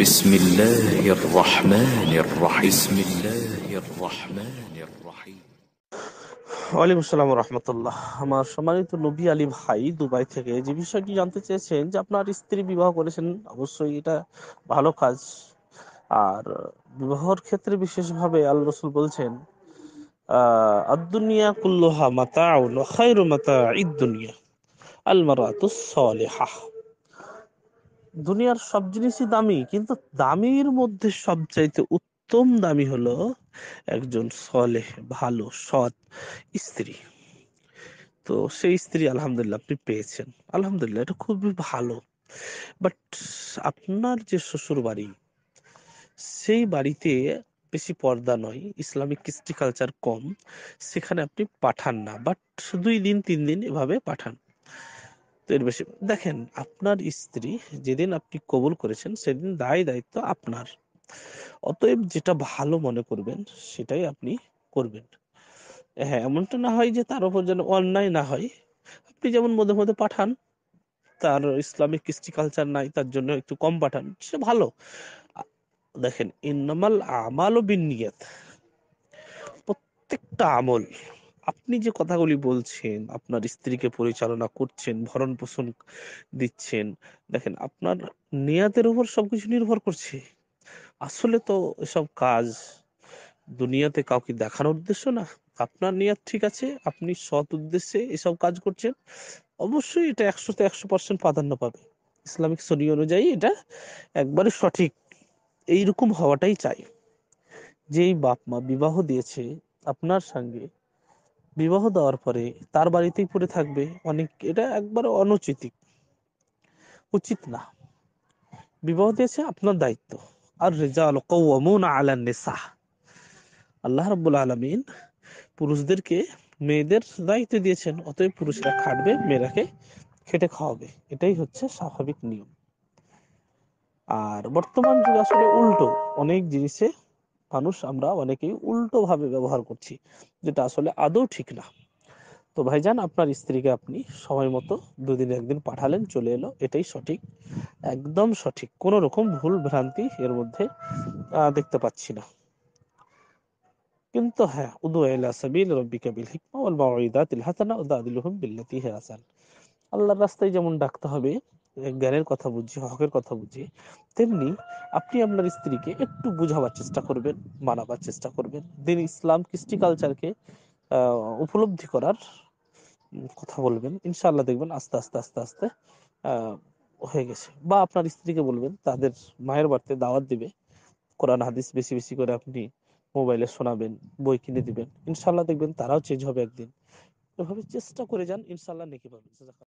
بسم الله الرحمن الرحيم بسم الله الرحمن الرحيم ওয়ালাইকুম আসসালাম রহমতুল্লাহ আমার সম্মানিত নবী আলী ভাই দুবাই থেকে যে বিষয়টি জানতে চেয়েছেন যে আপনার স্ত্রী বিবাহ করেছেন অবশ্যই এটা ভালো কাজ আর বিবাহর ক্ষেত্রে বিশেষভাবে আল রসুল বলছেন আদুনিয়া কুল্লোহা মাতা খায়রু মাতা ইদ দুনিয়া আল মারাতুস সালিহা দুনিয়ার সব জিনিসই দামি কিন্তু দামির মধ্যে সবচাইতে উত্তম দামি হলো একজন সলে ভালো সৎ স্ত্রী তো সেই স্ত্রী আলহামদুলিল্লাহ আপনি পেয়েছেন আলহামদুলিল্লাহ এটা খুবই ভালো বাট আপনার যে শ্বশুর বাড়ি সেই বাড়িতে বেশি পর্দা নয় ইসলামিক কৃষ্টি কালচার কম সেখানে আপনি পাঠান না বাট দুই দিন তিন দিন এভাবে পাঠান তো এর বেশি দেখেন আপনার স্ত্রী যেদিন আপনি কবুল করেছেন সেদিন দায় দায়িত্ব আপনার অতএব যেটা ভালো মনে করবেন সেটাই আপনি করবেন হ্যাঁ এমনটা না হয় যে তার উপর যেন অন্যায় না হয় আপনি যেমন মধ্যে মধ্যে পাঠান তার ইসলামিক কৃষ্টি কালচার নাই তার জন্য একটু কম পাঠান সে ভালো দেখেন ইন্নামাল আমাল ও বিনিয়াত প্রত্যেকটা আমল আপনি যে কথাগুলি বলছেন আপনার স্ত্রীকে পরিচালনা করছেন ভরণ পোষণ দিচ্ছেন দেখেন আপনার নিয়াতের উপর সবকিছু নির্ভর করছে আসলে তো এসব কাজ দুনিয়াতে কাউকে দেখানোর উদ্দেশ্য না আপনার নিয়াত ঠিক আছে আপনি সৎ উদ্দেশ্যে এসব কাজ করছেন অবশ্যই এটা একশোতে একশো পার্সেন্ট প্রাধান্য পাবে ইসলামিক শনি অনুযায়ী এটা একবারে সঠিক এইরকম হওয়াটাই চাই যেই বাপ মা বিবাহ দিয়েছে আপনার সঙ্গে বিবাহ দেওয়ার পরে তার বাড়িতেই পড়ে থাকবে অনেক এটা একবার অনুচিতিক উচিত না বিবাহ দিয়েছে আপনার দায়িত্ব আর রেজা রেজাল কৌমুন আলান আল্লাহ রব আলমিন পুরুষদেরকে মেয়েদের দায়িত্ব দিয়েছেন অতএব পুরুষরা খাটবে মেয়েরাকে খেটে খাওয়াবে এটাই হচ্ছে স্বাভাবিক নিয়ম আর বর্তমান যুগ আসলে উল্টো অনেক জিনিসে মানুষ আমরা অনেকেই উল্টোভাবে ব্যবহার করছি যেটা আসলে আদৌ ঠিক না তো ভাই যান আপনার স্ত্রীকে আপনি সময় মতো দুদিন একদিন পাঠালেন চলে এলো এটাই সঠিক একদম সঠিক কোনো রকম ভুল ভ্রান্তি এর মধ্যে দেখতে পাচ্ছি না কিন্তু হ্যাঁ উদু ইলা সাবিল রব্বি কাবিল হিকমা ওয়াল মাউইদাতিল হাসানা ওয়াদাদিলহুম বিল্লাতি হিয়া আহসান আল্লাহর রাস্তায় যেমন ডাকতে হবে জ্ঞানের কথা বুঝি হকের কথা বুঝি তেমনি আপনি আপনার স্ত্রীকে একটু বোঝাবার চেষ্টা করবেন মানাবার চেষ্টা করবেন দিন ইসলাম কৃষ্টি কালচারকে উপলব্ধি করার কথা বলবেন ইনশাল্লাহ দেখবেন আস্তে আস্তে আস্তে আস্তে হয়ে গেছে বা আপনার স্ত্রীকে বলবেন তাদের মায়ের বাড়িতে দাওয়াত দিবে কোরআন হাদিস বেশি বেশি করে আপনি মোবাইলে শোনাবেন বই কিনে দিবেন ইনশাল্লাহ দেখবেন তারাও চেঞ্জ হবে একদিন এভাবে চেষ্টা করে যান ইনশাল্লাহ নেকি পাবেন